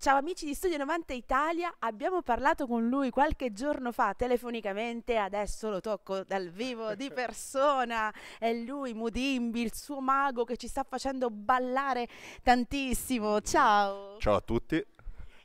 Ciao amici di Studio 90 Italia, abbiamo parlato con lui qualche giorno fa telefonicamente, adesso lo tocco dal vivo di persona, è lui Mudimbi, il suo mago che ci sta facendo ballare tantissimo, ciao! Ciao a tutti!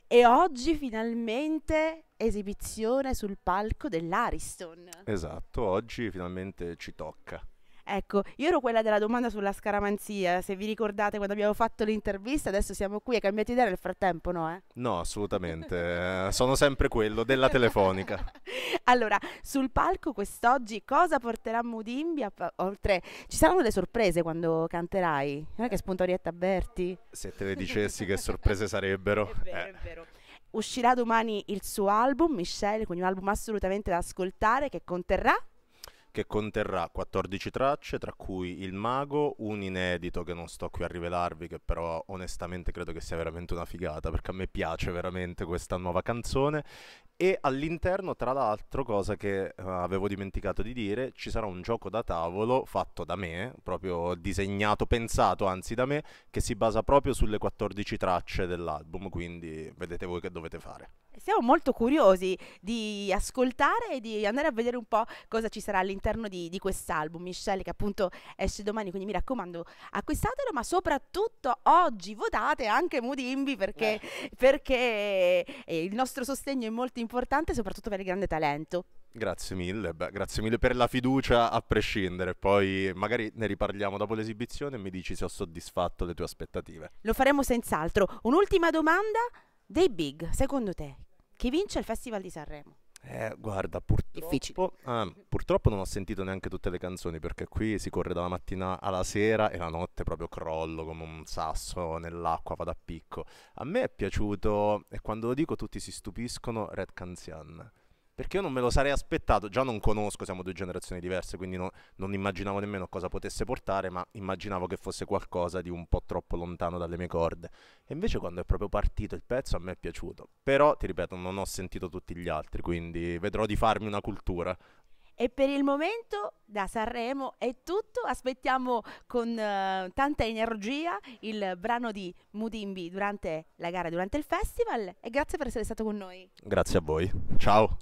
E oggi finalmente esibizione sul palco dell'Ariston. Esatto, oggi finalmente ci tocca. Ecco, io ero quella della domanda sulla scaramanzia, se vi ricordate quando abbiamo fatto l'intervista, adesso siamo qui, hai cambiato idea nel frattempo, no? Eh? No, assolutamente, eh, sono sempre quello della telefonica. allora, sul palco quest'oggi cosa porterà Mudimbi? Oltre, ci saranno delle sorprese quando canterai? Non è che spontorietta Berti? Se te le dicessi che sorprese sarebbero. È vero, eh. è vero uscirà domani il suo album, Michelle, quindi un album assolutamente da ascoltare che conterrà che conterrà 14 tracce, tra cui Il Mago, un inedito che non sto qui a rivelarvi, che però onestamente credo che sia veramente una figata, perché a me piace veramente questa nuova canzone. E all'interno, tra l'altro, cosa che eh, avevo dimenticato di dire, ci sarà un gioco da tavolo fatto da me, proprio disegnato, pensato anzi da me, che si basa proprio sulle 14 tracce dell'album, quindi vedete voi che dovete fare siamo molto curiosi di ascoltare e di andare a vedere un po' cosa ci sarà all'interno di, di quest'album. Michelle che appunto esce domani, quindi mi raccomando acquistatelo, ma soprattutto oggi votate anche Mudimbi eh. perché, eh. il nostro sostegno è molto importante, soprattutto per il grande talento. Grazie mille, beh, grazie mille per la fiducia a prescindere, poi magari ne riparliamo dopo l'esibizione e mi dici se ho soddisfatto le tue aspettative. Lo faremo senz'altro. Un'ultima domanda dei big, secondo te chi vince il Festival di Sanremo? Eh, guarda, purtroppo, eh, purtroppo, non ho sentito neanche tutte le canzoni perché qui si corre dalla mattina alla sera e la notte proprio crollo come un sasso nell'acqua, vado a picco. A me è piaciuto, e quando lo dico tutti si stupiscono, Red Canzian perché io non me lo sarei aspettato, già non conosco, siamo due generazioni diverse, quindi no, non immaginavo nemmeno cosa potesse portare, ma immaginavo che fosse qualcosa di un po' troppo lontano dalle mie corde. E invece quando è proprio partito il pezzo a me è piaciuto, però ti ripeto, non ho sentito tutti gli altri, quindi vedrò di farmi una cultura. E per il momento da Sanremo è tutto, aspettiamo con uh, tanta energia il brano di Mudimbi durante la gara, durante il festival e grazie per essere stato con noi. Grazie a voi, ciao.